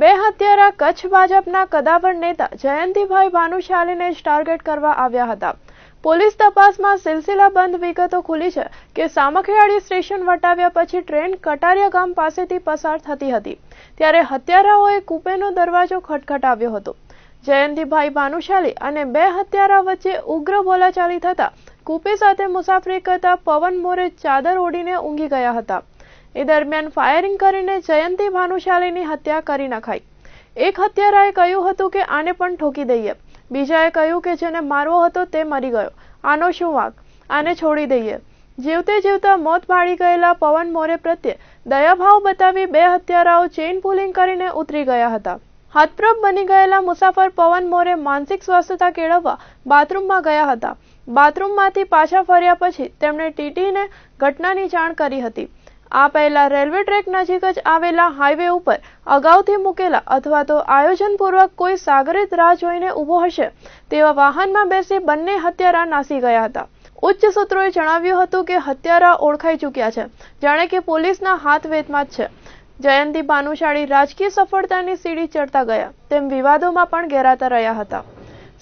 બે હત્યારા કચ્છ ભાજપના કદાવર નેતા જયંતિભાઈ ભાનુશાલીને જ ટાર્ગેટ કરવા આવ્યા હતા પોલીસ તપાસમાં સિલસિલાબંધ વિગતો ખુલી છે કે સામખિયાળી સ્ટેશન વટાવ્યા પછી ટ્રેન કટારિયા ગામ પાસેથી પસાર થતી હતી ત્યારે હત્યારાઓએ કૂપેનો દરવાજો ખટખટાવ્યો હતો જયંતિભાઈ ભાનુશાલી અને બે હત્યારા વચ્ચે ઉગ્ર બોલાચાલી થતા કૂપે સાથે મુસાફરી કરતા પવન મોરે ચાદર ઓઢીને ઊંઘી ગયા હતા એ દરમિયાન ફાયરિંગ કરીને જયંતિ ભાનુશાલીની હત્યા કરી નખાઈ એક હત્યારાએ કહ્યું હતું કે આને પણ ઠોકી દઈએ બીજાએ કહ્યું કે જેને મારવો હતો તે મરી ગયો આનો શું વાંક આને છોડી દઈએ જીવતે જીવતા મોત ભાળી ગયેલા પવન મોરે પ્રત્યે દયાભાવ બતાવી બે હત્યારાઓ ચેઇન પુલિંગ કરીને ઉતરી ગયા હતા હાથપ્રભ બની ગયેલા મુસાફર પવન મોરે માનસિક સ્વસ્થતા કેળવવા બાથરૂમમાં ગયા હતા બાથરૂમમાંથી પાછા ફર્યા પછી તેમણે ટીટીને ઘટનાની જાણ કરી હતી આ પહેલા રેલવે ટ્રેક નજીક જ આવેલા હાઈવે ઉપર અગાઉથી મૂકેલા અથવા તો આયોજનપૂર્વક કોઈ સાગરિત રાહ જોઈને ઊભો હશે તેવા વાહનમાં બેસી બંને હત્યારા નાસી ગયા હતા ઉચ્ચ સૂત્રોએ જણાવ્યું હતું કે હત્યારા ઓળખાઈ ચૂક્યા છે જાણે કે પોલીસના હાથ જ છે જયંતી ભાનુશાળી રાજકીય સફળતાની સીડી ચડતા ગયા તેમ વિવાદોમાં પણ ઘેરાતા રહ્યા હતા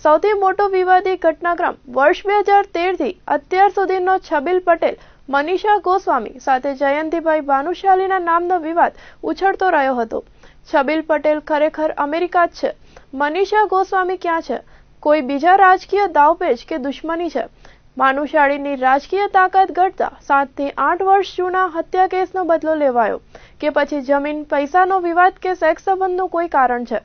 સૌથી મોટો વિવાદી ઘટનાક્રમ વર્ષ બે હજાર તેરથી અત્યાર સુધીનો છબીલ પટેલ મનીષા ગોસ્વામી સાથે જયંતિભાઈ ભાનુશાલીના નામનો વિવાદ ઉછળતો રહ્યો હતો છબીલ પટેલ ખરેખર અમેરિકા જ છે મનીષા ગોસ્વામી ક્યાં છે કોઈ બીજા રાજકીય દાવપેચ કે દુશ્મની છે માનુશાળીની રાજકીય તાકાત ઘટતા સાતથી આઠ વર્ષ જૂના હત્યા કેસનો બદલો લેવાયો કે પછી જમીન પૈસાનો વિવાદ કે સેક્સ સંબંધનું કોઈ કારણ છે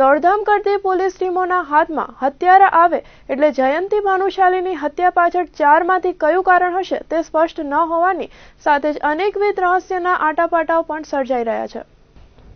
દોડધામ કરતી પોલીસ ટીમોના હાથમાં હત્યારા આવે એટલે જયંતી ભાનુશાલીની હત્યા પાછળ ચારમાંથી કયું કારણ હશે તે સ્પષ્ટ ન હોવાની સાથે જ અનેકવિધ રહસ્યના આટાપાટાઓ પણ સર્જાઈ રહ્યા છે